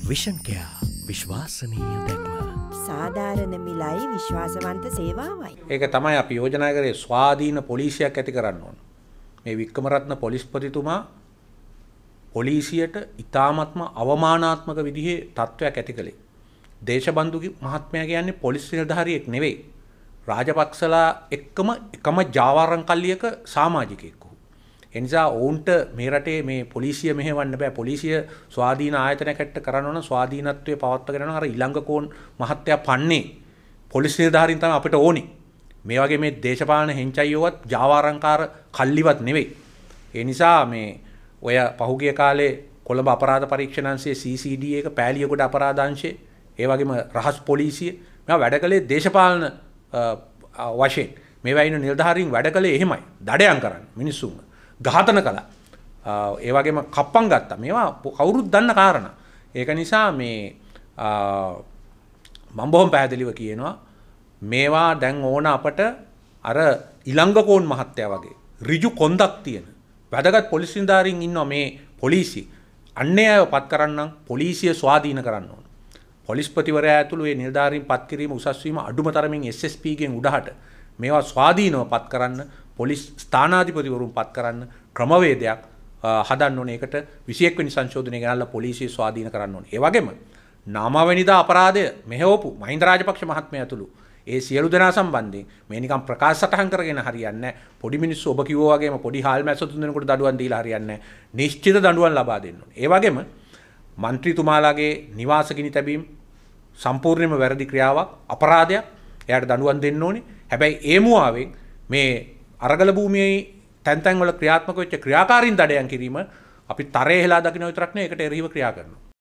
විෂන්කයා විශ්වාසනීය දැක්ම සාධාරණ මිලයි විශ්වාසවන්ත සේවාවයි. ඒක තමයි අපි යෝජනා කරේ ස්වාධීන පොලිසියක් ඇති කරන්න ඕන. මේ වික්කමරත්න පොලිස්පතිතුමා පොලිසියට ඉතාමත්ම අවමානාත්මක විදිහේ තත්ත්වයක් ඇති කළේ. දේශබන්දු මහත්මයා කියන්නේ පොලිස් නිලධාරියෙක් නෙවෙයි. රාජපක්ෂලා එක්කම එකම ජාවාරංකල්ලියක සමාජිකයෙක්. එනිසා ඔවුන්ට මේ රටේ මේ පොලිසිය මෙහෙවන්න බෑ පොලිසිය ස්වාධීන ආයතනකට කරන්න ස්වාධීනත්වය පවත්වගෙන හර ඉල්ලංගකෝන් මහත්තයා පන්නේ පොලිස් නිර්ධාරින් තම අපිට ඕනි මේ වගේ මේ දේශපාලන හෙංචයියෝවත් ජාවාරංකාර කල්ලිවත් නෙවෙයි. ඒ නිසා මේ ඔය පහුගිය කාලේ කොළඹ අපරාධ පරීක්ෂණන්සේ CCD එක පෑලියකොට අපරාධංශය ඒ වගේම රහස් පොලිසිය මෙ වැඩ කළේ දේශපාලන වශයෙන් මේ වැයින නිර්ධාරීන් වැඩ කළේ එහෙමයි දඩයන් කරන්න මිනිස්සුන්ම ඝාතන කළා ඒවගේම කප්පන් ගත්තා මේවා කවුරුත් දන්න කාරණ ඒක නිසා මේ මම්බොහොම පැහැදිලිව කියනවා මේවා දැන් ඕන අපට අර ඉළංගකෝන් මහත්තය වගේ රිජු කොන්දක් තියෙන වැදගත් පොලිසිධාරින් ඉන්න මේ පොලිසි අන්නේ අය පත් කරන්නම් පොලිසිය ස්වාධීන කරන්න ඕන පොලිස්පතිවර ඇතුළු ඒ නිර්ධාරීන් පත්කිරීම උසස්වීම අඩුම තරමින් SSPගෙන් උඩහට මේවා ස්වාධීනව පත් කරන්න පොලිස් ස්ථානාධිපතිවරුන් පත් කරන්න ක්‍රමවේදයක් හදන්න ඕනේ ඒකට 21 වෙනි සංශෝධනය ගෙනල්ලා පොලිසිය ස්වාධීන කරන්න ඕනේ. ඒ වගේම නාමවැනිදා අපරාධය මෙහෙවපු මහින්ද රාජපක්ෂ මහත්මයා ඇතුළු ඒ සියලු දෙනා සම්බන්ධයෙන් මේ නිකම් ප්‍රකාශ සටහන් කරගෙන හරියන්නේ පොඩි මිනිස්සු ඔබ කිව්වා වගේම පොඩි හාල් මැස්ස තුන් දෙනෙකුට දඬුවම් දීලා හරියන්නේ නිශ්චිත දඬුවම් ලබා දෙන්න ඕනේ. ඒ වගේම മന്ത്രിතුමාලාගේ නිවාස ගිනි තැබීම සම්පූර්ණයෙන්ම වැරදි ක්‍රියාවක් අපරාධයක්. එයාට දඬුවම් දෙන්න ඕනේ. හැබැයි ඒ මුවාවෙන් මේ අරගල භූමියයි තැන්තැන්වල ක්‍රියාත්මක වෙච්ච ක්‍රියාකාරින් දඩයන් කිරීම අපි තරය හෙලා දකින විතරක්නේ එකට එරහිව ක්‍රියා කරනවා